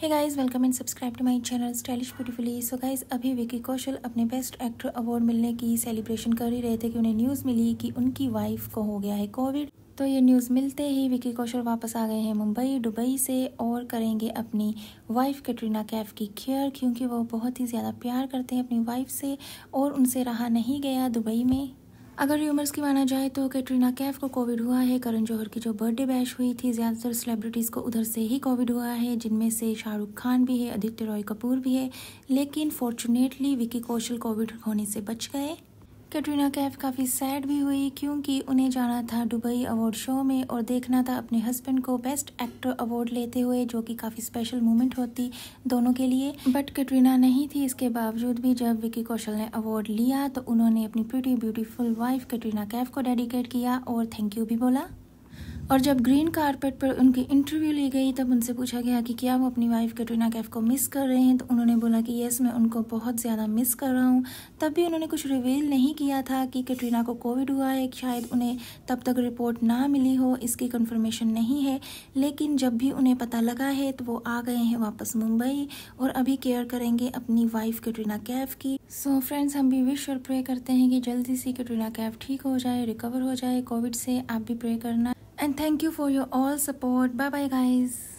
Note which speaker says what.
Speaker 1: है guys welcome and subscribe to my channel stylish beautifully so guys अभी विकी कौशल अपने best actor award मिलने की सेलिब्रेशन कर ही रहे थे कि उन्हें न्यूज़ मिली कि उनकी वाइफ को हो गया है कोविड तो ये न्यूज़ मिलते ही विकी कौशल वापस आ गए हैं मुंबई दुबई से और करेंगे अपनी वाइफ कैटरीना कैफ की केयर क्योंकि वो बहुत ही ज़्यादा प्यार करते हैं अपनी वाइफ से और उनसे रहा नहीं गया दुबई में अगर र्यूमर्स की माना जाए तो कैटरीना कैफ को कोविड हुआ है करण जौहर की जो बर्थडे बैश हुई थी ज़्यादातर सेलिब्रिटीज़ को उधर से ही कोविड हुआ है जिनमें से शाहरुख खान भी है आदित्य रॉय कपूर भी है लेकिन फॉर्चुनेटली विकी कौशल कोविड होने से बच गए कैटरीना कैफ काफ़ी सैड भी हुई क्योंकि उन्हें जाना था दुबई अवार्ड शो में और देखना था अपने हस्बैंड को बेस्ट एक्टर अवार्ड लेते हुए जो कि काफ़ी स्पेशल मोमेंट होती दोनों के लिए बट कैटरीना नहीं थी इसके बावजूद भी जब विकी कौशल ने अवार्ड लिया तो उन्होंने अपनी pretty beautiful wife Katrina Kaif को डेडिकेट किया और थैंक यू भी बोला और जब ग्रीन कारपेट पर उनकी इंटरव्यू ली गई तब उनसे पूछा गया कि क्या वो अपनी वाइफ कैटरीना कैफ को मिस कर रहे हैं तो उन्होंने बोला कि यस मैं उनको बहुत ज़्यादा मिस कर रहा हूँ तब भी उन्होंने कुछ रिवील नहीं किया था कि कैटरीना को कोविड हुआ है शायद उन्हें तब तक रिपोर्ट ना मिली हो इसकी कन्फर्मेशन नहीं है लेकिन जब भी उन्हें पता लगा है तो वो आ गए हैं वापस मुंबई और अभी केयर करेंगे अपनी वाइफ कैटरीना कैफ की सो so फ्रेंड्स हम भी विश और प्रे करते हैं कि जल्दी से कैटरीना कैफ ठीक हो जाए रिकवर हो जाए कोविड से आप भी प्रे करना and thank you for your all support bye bye guys